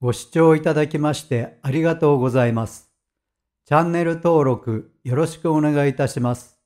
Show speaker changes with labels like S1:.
S1: ご視聴いただきましてありがとうございます。チャンネル登録よろしくお願いいたします。